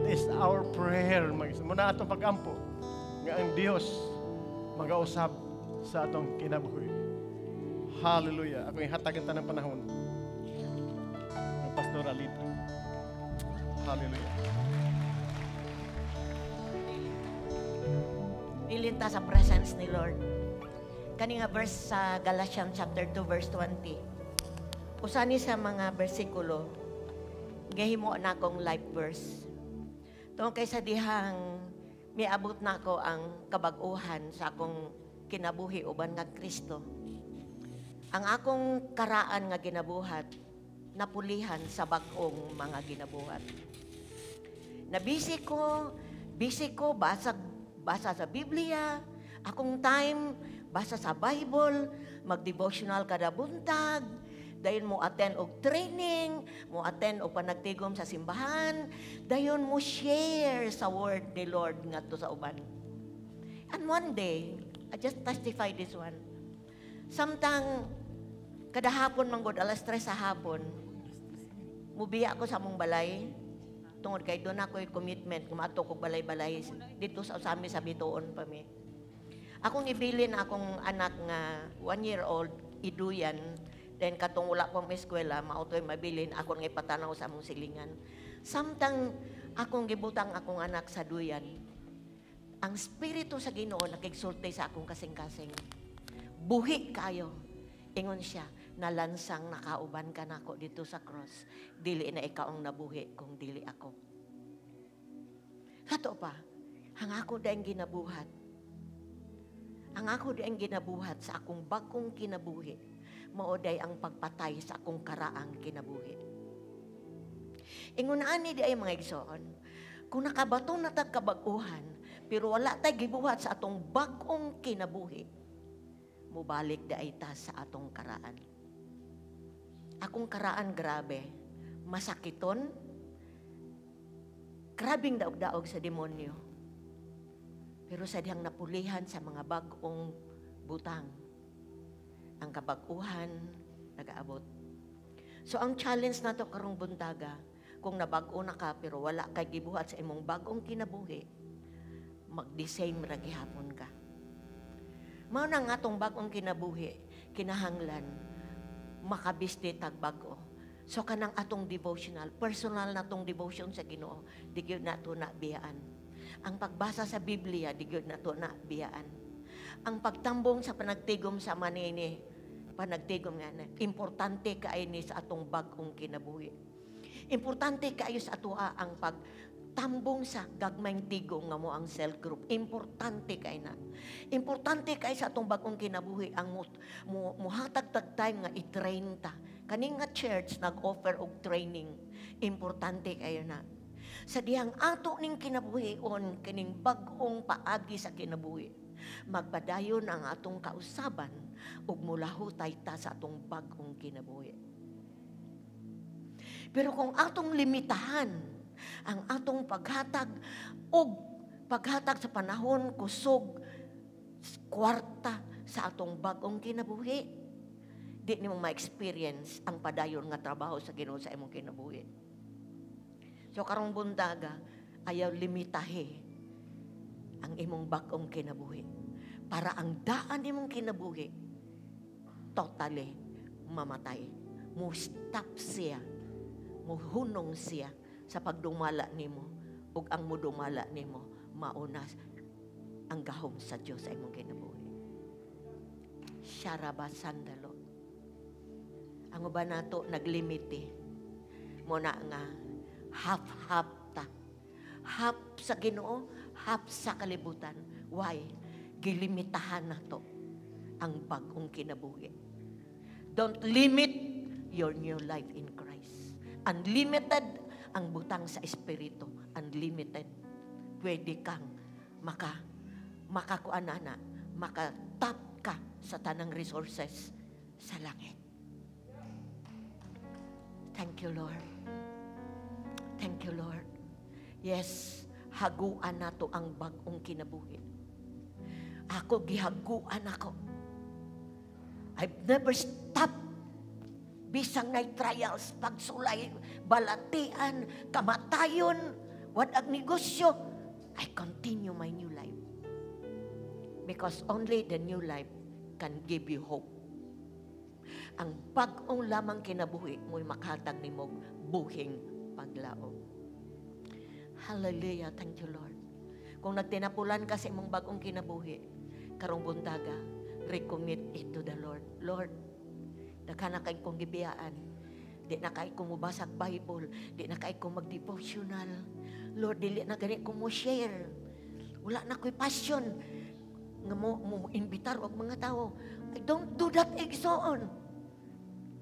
That is our prayer. Muna atong pagampo nga ang Dios magausab sa atong kinabuhi. Hallelujah. Ako ihatag ta ng panahon. Ang pastoralita. Hallelujah. Dilin ta sa presence ni Lord. Kani nga verse sa Galatians chapter 2 verse 20. Usa ni sa mga bersikulo gahimo na akong life verse Tungkol kay sa dihang miabot na ko ang kabaguhan sa akong kinabuhi uban nga Kristo. Ang akong karaan nga ginabuhat napulihan sa bagong mga ginabuhat. Nabisi ko, busy ko basa basa sa Biblia, akong time basa sa Bible, magdevotional kada buntag, dayon mo attend og training, mo attend og panagtigom sa simbahan, dayon mo share sa word ni Lord nga to sa uban. And one day, I just testify this one. Samtang kada hapon manggod alas 3 sa hapon, mubiya ako sa among balay tungod kay doon ako commitment kumato ko balay-balay dito sa usami sa bituon pa mi. Akong ibilin akong anak nga one year old iduyan Then katong wala ko may eskwela, mautoy mabilin, ako nga ipatanaw sa among silingan. Samtang akong gibutang akong anak sa duyan, ang spirito sa ginoo nakigsulti sa akong kasing-kasing. Buhi kayo. Ingon siya, nalansang nakauban ka na ako dito sa cross. Dili na ikaw ang nabuhi kung dili ako. Kato pa, ang ako dahil ginabuhat. Ang ako dahil ginabuhat sa akong bakong kinabuhi mauday ang pagpatay sa akong karaang kinabuhi. Ingunaan ni di ay mga igsoon, kung nakabato na tagkabaguhan, pero wala tay gibuhat sa atong bagong kinabuhi, mubalik da ta sa atong karaan. Akong karaan grabe, masakiton, grabing daog-daog sa demonyo. Pero sa dihang napulihan sa mga bagong butang, ang kabaguhan, nag-aabot. So ang challenge na to karong bundaga, kung nabag-o na ka pero wala kay gibuhat sa imong bagong kinabuhi, mag-design ra gihapon ka. Mao na nga atong bagong kinabuhi, kinahanglan makabiste tag bag-o. So kanang atong devotional, personal na atong devotion sa Ginoo, di gyud nato na biyaan. Ang pagbasa sa Biblia, di gyud nato na biyaan. Ang pagtambong sa panagtigom sa manini, panagtigom nga na, importante kaayo ni sa atong bagong kinabuhi. Importante kaayo sa atua ang pag tambong sa gagmayng tigong nga mo ang cell group. Importante kay na. Importante kay sa atong bagong kinabuhi ang mo, mo, mo hatag-tag time nga i-train ta. Kaning nga church nag-offer og training. Importante kay na. Sa dihang ato ning kinabuhi on, kining bagong paagi sa kinabuhi magbadayon ang atong kausaban ug mulahutay ta sa atong bagong kinabuhi. Pero kung atong limitahan ang atong paghatag og paghatag sa panahon kusog kwarta sa atong bagong kinabuhi, di nimo ma-experience ang padayon nga trabaho sa Ginoo sa imong kinabuhi. So karong bundaga, ayaw limitahe ang imong bakong kinabuhi. Para ang daan imong kinabuhi, totally mamatay. Mo stop siya. Mo hunong siya sa pagdumala nimo ug ang mudumala nimo mauna ang gahom sa Dios ay mong kinabuhi. Sharaba sandalo. Ang uban nato naglimite. Mo na nga half half ta. Half sa Ginoo, hap sa kalibutan. Why? Gilimitahan na to ang bagong kinabuhi. Don't limit your new life in Christ. Unlimited ang butang sa Espiritu. Unlimited. Pwede kang maka, makakuanana, makatap ka sa tanang resources sa langit. Thank you, Lord. Thank you, Lord. Yes, haguan nato ang bagong kinabuhi. Ako gihaguan ako. I've never stopped bisang nay trials, pagsulay, balatian, kamatayon, wadag negosyo, I continue my new life. Because only the new life can give you hope. Ang bag-ong lamang kinabuhi mo'y makatag ni mo buhing paglaog. Hallelujah. Thank you, Lord. Kung nagtinapulan kasi mong bagong kinabuhi, karong buntaga, recommit it to the Lord. Lord, daghan kay kong gibiyaan. Di na kay kong mubasag Bible. Di na kay kong mag-devotional. Lord, dili na gani ko mo share. Wala na ko'y passion nga mo, mo inbitar og mga tao. I don't do that egsoon.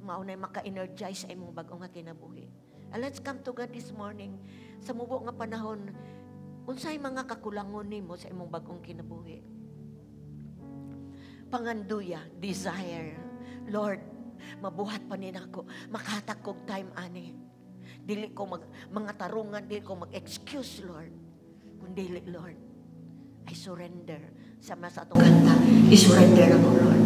Mao na maka-energize sa imong bagong nga kinabuhi. And ah, let's come to God this morning sa mubo nga panahon unsay mga kakulangon nimo sa imong bagong kinabuhi. Panganduya, desire. Lord, mabuhat pa nin ako. Makahatag kog time ani. Dili ko mag, mga tarungan, dili ko mag-excuse, Lord. dili, Lord, I surrender sa mas atong kanta. I surrender ako, Lord.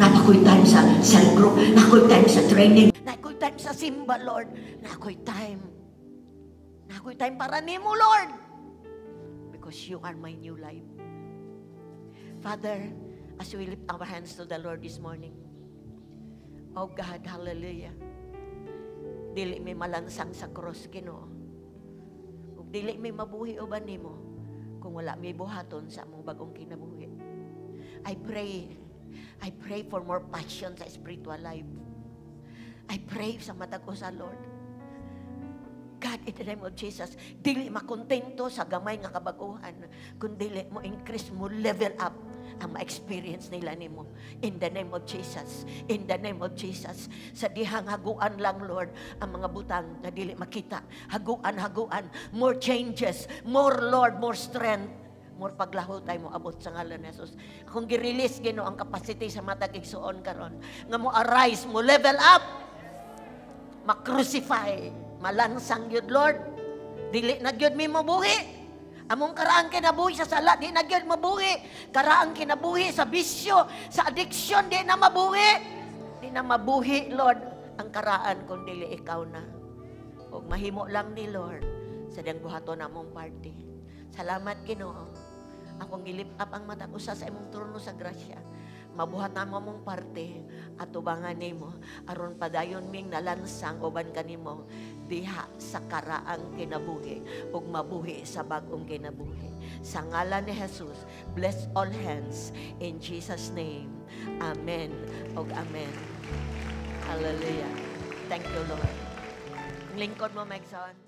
Napakoy time sa cell group, nakoy time sa training time sa simba, Lord. Na ako'y time. Na ako'y time para ni mo, Lord. Because you are my new life. Father, as we lift our hands to the Lord this morning, Oh God, hallelujah. Dili may malansang sa cross, Ginoo. Ug dili may mabuhi uban nimo kung wala may buhaton sa among bagong kinabuhi. I pray I pray for more passion sa spiritual life. I pray sa mata ko sa Lord. God, in the name of Jesus, dili makontento sa gamay nga kabaguhan, kundi mo increase mo, level up ang ma-experience nila nimo. In the name of Jesus. In the name of Jesus. Sa dihang haguan lang, Lord, ang mga butang na dili makita. Haguan, haguan. More changes. More, Lord, more strength more paglaho tayo mo abot sa ngalan ni Jesus. Kung girelease gino ang capacity sa mata kigsuon karon, nga mo arise mo level up makrucify. Malansang yun, Lord. Dili na yun may mabuhi. Among karaang kinabuhi sa sala, di na yun mabuhi. Karaang kinabuhi sa bisyo, sa addiction, di na mabuhi. Di na mabuhi, Lord, ang karaan kung dili ikaw na. O mahimo lang ni Lord sa diyang buhato na mong party. Salamat, Ginoo. Akong gilip up ang mata ko sa imong turno sa grasya mabuhat na mo mong parte at ubangan nimo aron padayon ming nalansang uban kanimo diha sa karaang kinabuhi ug mabuhi sa bagong kinabuhi sa ngalan ni Jesus bless all hands in Jesus name amen ug amen hallelujah thank you lord lingkod mo magsaon